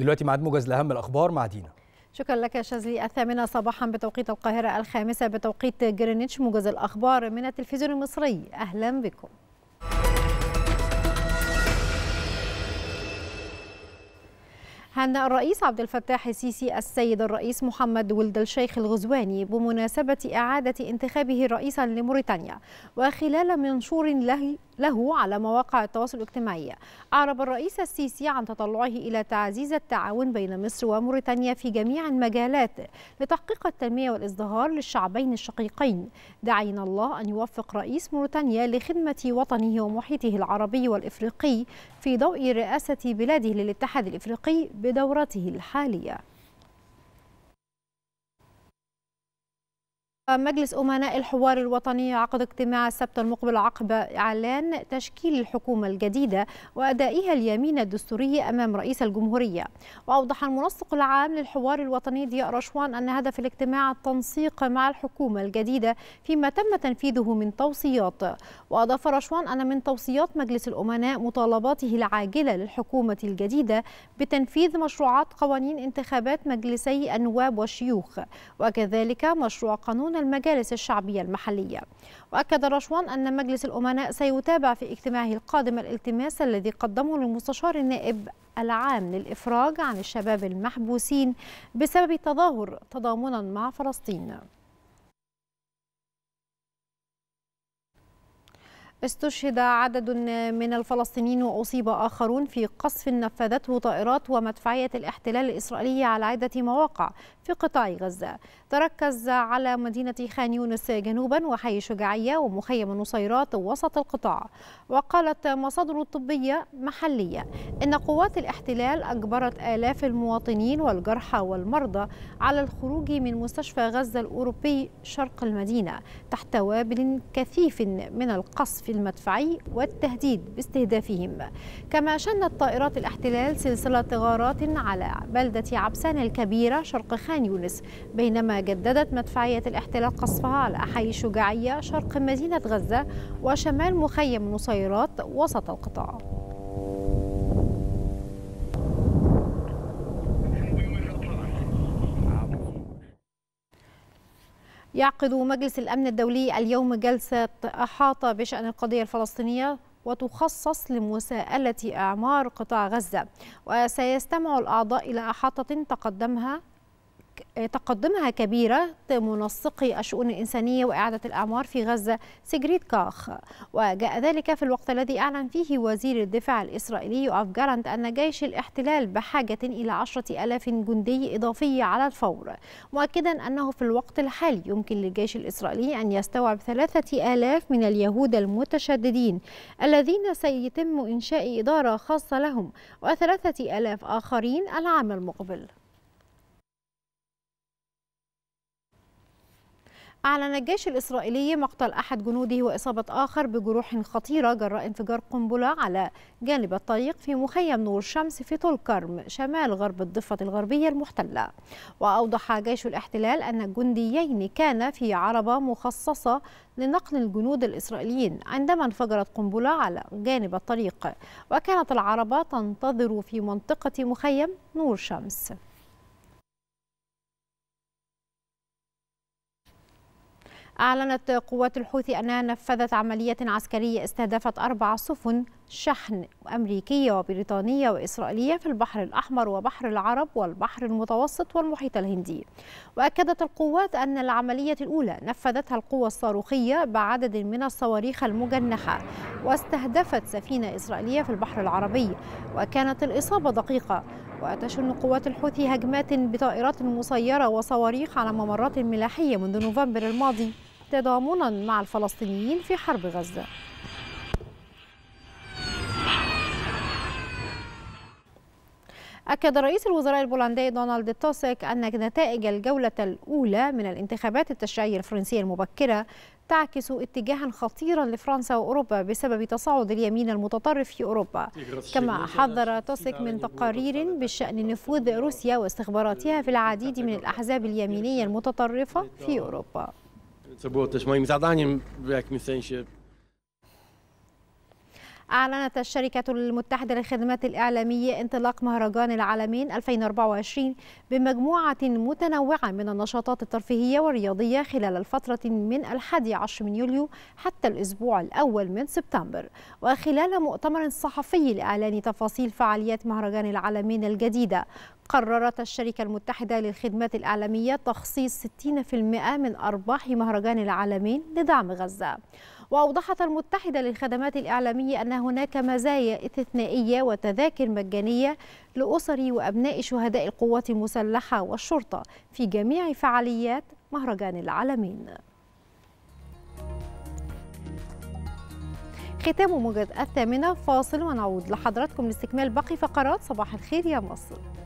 دلوقتي معاد موجز لاهم الاخبار مع دينا شكرا لك شاذلي الثامنة صباحا بتوقيت القاهرة الخامسة بتوقيت جرينتش موجز الأخبار من التلفزيون المصري أهلا بكم هان الرئيس عبد الفتاح السيسي السيد الرئيس محمد ولد الشيخ الغزواني بمناسبة إعادة انتخابه رئيسا لموريتانيا وخلال منشور له, له على مواقع التواصل الاجتماعي أعرب الرئيس السيسي عن تطلعه إلى تعزيز التعاون بين مصر وموريتانيا في جميع المجالات لتحقيق التنمية والازدهار للشعبين الشقيقين دعينا الله أن يوفق رئيس موريتانيا لخدمة وطنه ومحيطه العربي والإفريقي في ضوء رئاسة بلاده للاتحاد الإفريقي بدورته الحالية مجلس أمناء الحوار الوطني عقد اجتماع السبت المقبل عقب إعلان تشكيل الحكومة الجديدة وأدائها اليمين الدستوري أمام رئيس الجمهورية وأوضح المنسق العام للحوار الوطني ضياء رشوان أن هدف الاجتماع التنسيق مع الحكومة الجديدة فيما تم تنفيذه من توصيات وأضاف رشوان أن من توصيات مجلس الأمناء مطالباته العاجلة للحكومة الجديدة بتنفيذ مشروعات قوانين انتخابات مجلسي النواب والشيوخ وكذلك مشروع قانون المجالس الشعبية المحلية وأكد رشوان أن مجلس الأمناء سيتابع في اجتماعه القادم الالتماس الذي قدمه للمستشار النائب العام للإفراج عن الشباب المحبوسين بسبب تظاهر تضامنا مع فلسطين استشهد عدد من الفلسطينيين وأصيب آخرون في قصف نفذته طائرات ومدفعية الاحتلال الإسرائيلي على عدة مواقع في قطاع غزة تركز على مدينة خان يونس جنوبا وحي شجاعية ومخيم النصيرات وسط القطاع وقالت مصادر طبية محلية إن قوات الاحتلال أجبرت آلاف المواطنين والجرحى والمرضى على الخروج من مستشفى غزة الأوروبي شرق المدينة تحت وابل كثيف من القصف المدفعي والتهديد باستهدافهم كما شنت طائرات الاحتلال سلسلة غارات على بلدة عبسان الكبيرة شرق خان يونس بينما جددت مدفعية الاحتلال قصفها على حي الشجاعية شرق مدينة غزة وشمال مخيم نصيرات وسط القطاع يعقد مجلس الأمن الدولي اليوم جلسة أحاطة بشأن القضية الفلسطينية وتخصص لمساءلة أعمار قطاع غزة وسيستمع الأعضاء إلى أحاطة تقدمها آه، تقدمها كبيرة منسقي الشؤون الإنسانية وإعادة الأعمار في غزة سيجريد كاخ وجاء ذلك في الوقت الذي أعلن فيه وزير الدفاع الإسرائيلي أف جارانت أن جيش الاحتلال بحاجة إلى عشرة ألاف جندي إضافي على الفور مؤكدا أنه في الوقت الحالي يمكن للجيش الإسرائيلي أن يستوعب ثلاثة آلاف من اليهود المتشددين الذين سيتم إنشاء إدارة خاصة لهم وثلاثة آلاف آخرين العام المقبل أعلن الجيش الإسرائيلي مقتل أحد جنوده وإصابة آخر بجروح خطيرة جراء انفجار قنبلة على جانب الطريق في مخيم نور الشمس في طول كرم شمال غرب الضفة الغربية المحتلة وأوضح جيش الاحتلال أن الجنديين كان في عربة مخصصة لنقل الجنود الإسرائيليين عندما انفجرت قنبلة على جانب الطريق وكانت العربة تنتظر في منطقة مخيم نور شمس أعلنت قوات الحوثي أنها نفذت عملية عسكرية استهدفت أربع سفن شحن أمريكية وبريطانية وإسرائيلية في البحر الأحمر وبحر العرب والبحر المتوسط والمحيط الهندي وأكدت القوات أن العملية الأولى نفذتها القوة الصاروخية بعدد من الصواريخ المجنحة واستهدفت سفينة إسرائيلية في البحر العربي وكانت الإصابة دقيقة وتشن قوات الحوثي هجمات بطائرات مسيرة وصواريخ على ممرات ملاحية منذ نوفمبر الماضي تضامنا مع الفلسطينيين في حرب غزة أكد رئيس الوزراء البولندي دونالد توسك أن نتائج الجولة الأولى من الانتخابات التشريعية الفرنسية المبكرة تعكس اتجاها خطيرا لفرنسا وأوروبا بسبب تصاعد اليمين المتطرف في أوروبا كما حذر توسك من تقارير بشأن نفوذ روسيا واستخباراتها في العديد من الأحزاب اليمينية المتطرفة في أوروبا co było też moim zadaniem w jakimś sensie أعلنت الشركة المتحدة للخدمات الإعلامية انطلاق مهرجان العالمين 2024 بمجموعة متنوعة من النشاطات الترفيهية والرياضية خلال الفترة من الحادي عشر من يوليو حتى الأسبوع الأول من سبتمبر وخلال مؤتمر صحفي لإعلان تفاصيل فعاليات مهرجان العالمين الجديدة قررت الشركة المتحدة للخدمات الإعلامية تخصيص 60% من أرباح مهرجان العالمين لدعم غزة وأوضحت المتحدة للخدمات الإعلامية أن هناك مزايا استثنائية وتذاكر مجانية لأسر وأبناء شهداء القوات المسلحة والشرطة في جميع فعاليات مهرجان العالمين ختام موجز الثامنة فاصل ونعود لحضراتكم لاستكمال باقي فقرات صباح الخير يا مصر